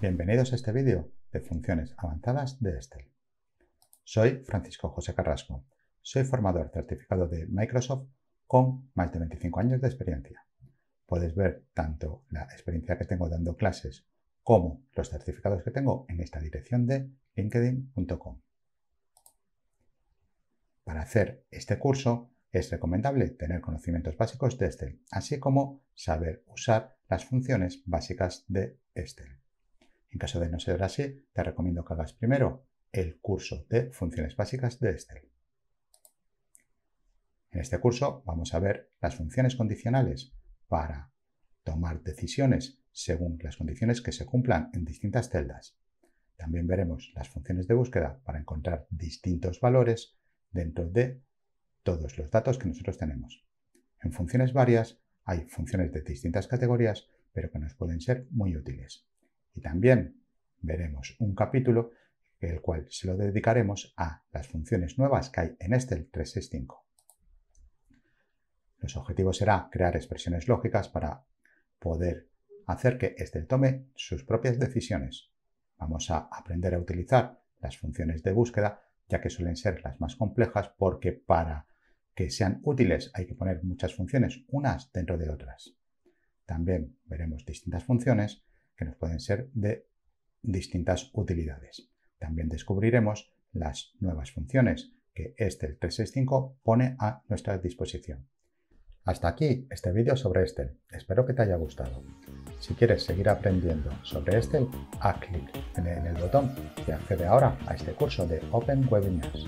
Bienvenidos a este vídeo de funciones avanzadas de Excel. Soy Francisco José Carrasco. Soy formador certificado de Microsoft con más de 25 años de experiencia. Puedes ver tanto la experiencia que tengo dando clases como los certificados que tengo en esta dirección de linkedin.com. Para hacer este curso es recomendable tener conocimientos básicos de Excel, así como saber usar las funciones básicas de Excel. En caso de no ser así, te recomiendo que hagas primero el curso de funciones básicas de Excel. En este curso vamos a ver las funciones condicionales para tomar decisiones según las condiciones que se cumplan en distintas celdas. También veremos las funciones de búsqueda para encontrar distintos valores dentro de todos los datos que nosotros tenemos. En funciones varias hay funciones de distintas categorías, pero que nos pueden ser muy útiles. Y también veremos un capítulo el cual se lo dedicaremos a las funciones nuevas que hay en Estel 365. Los objetivos será crear expresiones lógicas para poder hacer que Estel tome sus propias decisiones. Vamos a aprender a utilizar las funciones de búsqueda, ya que suelen ser las más complejas porque para que sean útiles hay que poner muchas funciones unas dentro de otras. También veremos distintas funciones que nos pueden ser de distintas utilidades. También descubriremos las nuevas funciones que Estel 365 pone a nuestra disposición. Hasta aquí este vídeo sobre Excel. Espero que te haya gustado. Si quieres seguir aprendiendo sobre Excel, haz clic en el botón que accede ahora a este curso de Open Webinars.